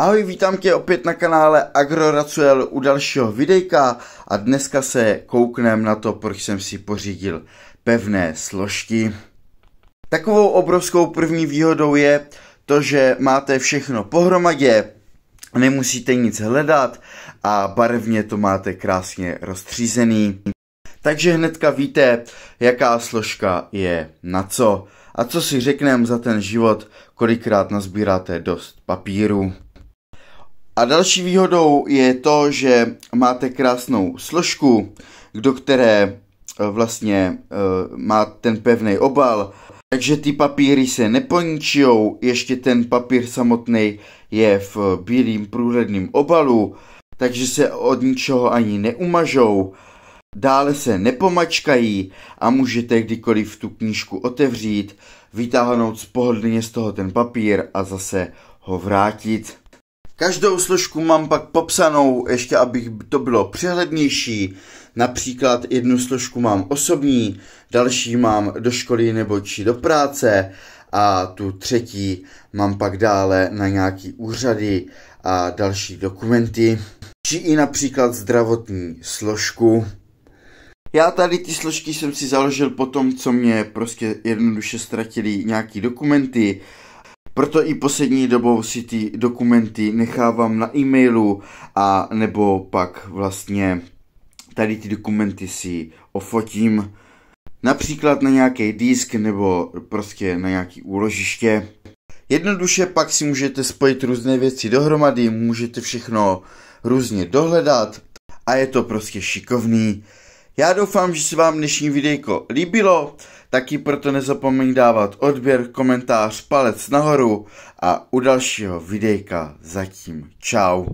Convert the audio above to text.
Ahoj, vítám tě opět na kanále AgroRacuel u dalšího videjka a dneska se kouknem na to, proč jsem si pořídil pevné složky. Takovou obrovskou první výhodou je to, že máte všechno pohromadě, nemusíte nic hledat a barevně to máte krásně rozstřízený. Takže hnedka víte, jaká složka je na co. A co si řekneme za ten život, kolikrát nazbíráte dost papíru. A další výhodou je to, že máte krásnou složku, do které e, vlastně e, má ten pevný obal, takže ty papíry se neponičijou, ještě ten papír samotný je v bílým průhledným obalu, takže se od ničeho ani neumažou, dále se nepomačkají a můžete kdykoliv tu knížku otevřít, vytáhnout z pohodlně z toho ten papír a zase ho vrátit. Každou složku mám pak popsanou, ještě abych to bylo přehlednější. Například jednu složku mám osobní, další mám do školy nebo či do práce a tu třetí mám pak dále na nějaký úřady a další dokumenty, či i například zdravotní složku. Já tady ty složky jsem si založil po tom, co mě prostě jednoduše ztratili nějaký dokumenty, proto i poslední dobou si ty dokumenty nechávám na e-mailu a nebo pak vlastně tady ty dokumenty si ofotím například na nějaký disk nebo prostě na nějaký úložiště. Jednoduše pak si můžete spojit různé věci dohromady, můžete všechno různě dohledat a je to prostě šikovný. Já doufám, že se vám dnešní videjko líbilo, taky proto nezapomeň dávat odběr, komentář, palec nahoru a u dalšího videjka zatím čau.